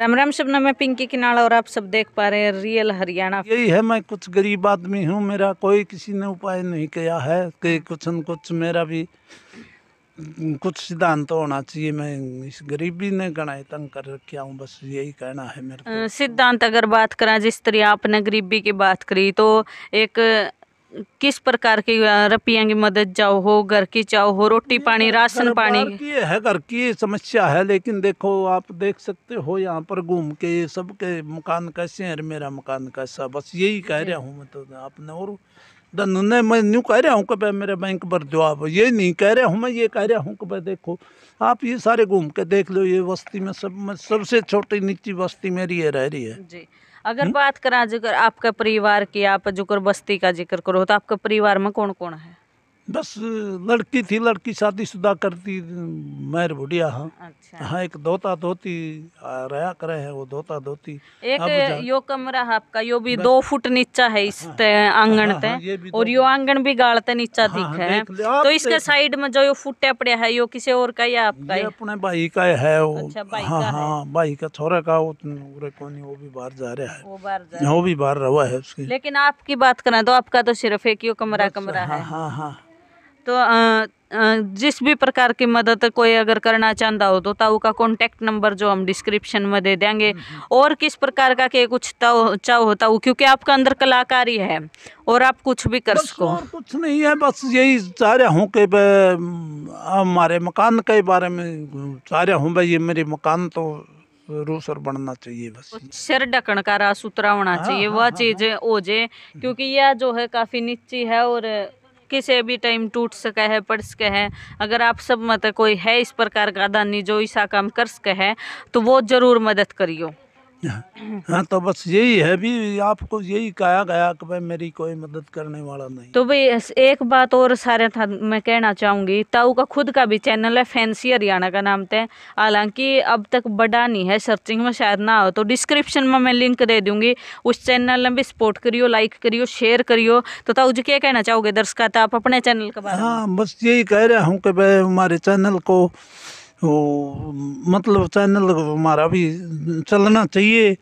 राम राम शबनम मैं पिंकी किनाड़ा और आप सब देख पा रहे हैं रियल हरियाणा यही है मैं कुछ गरीब आदमी हूँ मेरा कोई किसी ने उपाय नहीं किया है कि कुछ न कुछ मेरा भी कुछ सिद्धांत होना चाहिए मैं इस गरीबी ने गणा तंग कर रखा हूँ बस यही कहना है मेरा सिद्धांत अगर बात करा जिस तरह आपने गरीबी की बात करी तो एक किस प्रकार की रुपया की मदद जाओ हो घर की चाहो हो रोटी पानी राशन पानी की है घर की समस्या है लेकिन देखो आप देख सकते हो यहाँ पर घूम के सबके मकान कैसे है मेरा मकान कैसा बस यही कह रहा हूँ मैं तो आपने और धनुने मैं यूँ कह रहा हूँ कि मेरे बैंक पर जवाब ये नहीं कह रहा हूँ मैं ये कह रहा हूँ कि भाई देखो आप ये सारे घूम के देख लो ये बस्ती में सब सबसे छोटी नीची बस्ती मेरी ये रह रही है जी अगर हम्म? बात करा जिक्र आपका परिवार की आप जुकर बस्ती का जिक्र करो तो आपका परिवार में कौन कौन है बस लड़की थी लड़की शादी शुदा करती मैर बुढ़िया हाँ अच्छा। हाँ एक दोता दोती रहा करे है वो दोता दोती एक यो कमरा है आपका यो भी दो फुट नीचा है इस हाँ, हाँ, हाँ आंगन हाँ, ते हाँ, हाँ, और यो आंगन भी गाड़ते नीचा हाँ, दिख हाँ, है तो इसके साइड में जो यो फुटे पड़े है यो किसी और का या आपका अपने भाई का है वो अच्छा, हाँ हाँ भाई का छोरा का वो तो वो भी बाहर जा रहा है वो भी बाहर रहा है उसकी लेकिन आपकी बात करें तो आपका तो सिर्फ एक यो कमरा कमरा है हाँ हाँ तो जिस भी प्रकार की मदद कोई अगर करना चाहता हो तो ताऊ का कॉन्टैक्ट नंबर जो हम डिस्क्रिप्शन में दे देंगे हम्म, हम्म। और किस प्रकार का के कुछ ताऊ होता हो क्योंकि आपका अंदर कलाकारी है और आप कुछ भी कर सको कुछ नहीं है बस यही चाह रहा हूँ कि हमारे मकान के बारे में चाह रहा हूँ भाई ये मेरे मकान तो रूसर बनना चाहिए बस सिर ढकन का रास उतरा होना चाहिए हाँ, वह हाँ, चीज़ हाँ। हो जाए क्योंकि यह जो है काफ़ी नीची है और किसी भी टाइम टूट सके है पड़ सके है अगर आप सब मत कोई है इस प्रकार का दानी जो ऐसा काम कर सके है तो वो ज़रूर मदद करियो हाँ तो बस यही है भी आपको यही कहा गया कि भाई मेरी कोई मदद करने वाला नहीं तो भाई एक बात और सारे था मैं कहना चाहूँगी ताऊ का खुद का भी चैनल है फैंसी हरियाणा का नाम थे हालांकि अब तक बड़ा नहीं है सर्चिंग में शायद ना हो तो डिस्क्रिप्शन में मैं लिंक दे दूँगी उस चैनल में भी सपोर्ट करियो लाइक करियो शेयर करियो तो ताऊ जी क्या कहना चाहोगे दर्शक आप अपने चैनल के हाँ बस यही कह रहा हूँ कि भाई हमारे चैनल को वो मतलब चैनल हमारा भी चलना चाहिए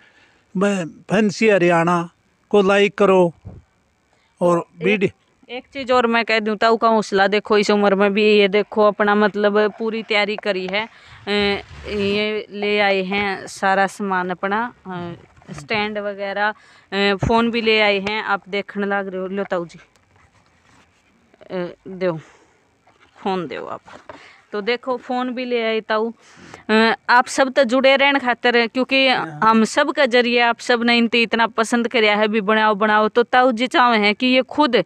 फैंसी हरियाणा को लाइक करो और वीडियो एक चीज़ और मैं कह दूँ ताऊ का हौसला देखो इस उम्र में भी ये देखो अपना मतलब पूरी तैयारी करी है ये ले आए हैं सारा सामान अपना स्टैंड वगैरह फ़ोन भी ले आए हैं आप देखने लग रहे हो लो ताऊ जी दो फोन दो आप तो देखो फ़ोन भी ले आई ताऊ आप सब तो जुड़े रहने खातर है क्योंकि हम सब का जरिए आप सब ने इनते इतना पसंद कराया है भी बनाओ बनाओ तो ताऊ जी चाहे हैं कि ये खुद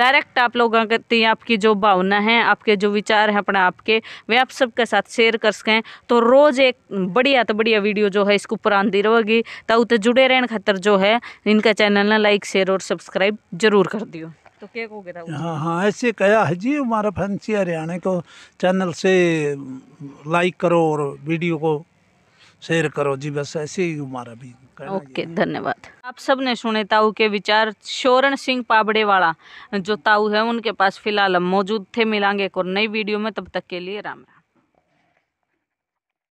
डायरेक्ट आप लोगों के आपकी जो भावना है आपके जो विचार हैं अपना आपके वे आप सबके साथ शेयर कर सकें तो रोज़ एक बढ़िया तो बढ़िया वीडियो जो है इसको पुरानी रहेगी ताऊ तो जुड़े रहने खातर जो है इनका चैनल ना लाइक शेयर और सब्सक्राइब जरूर कर दियो तो क्या कहोगे हाँ हाँ ऐसे कहा है जी हमारा फैंसी हरियाणा को चैनल से लाइक करो और वीडियो को शेयर करो जी बस ऐसे ही हमारा भी ओके धन्यवाद आप सब ने सुने ताऊ के विचार शोरण सिंह पाबड़े वाला जो ताऊ है उनके पास फिलहाल मौजूद थे मिलांगे एक और नई वीडियो में तब तक के लिए राम राम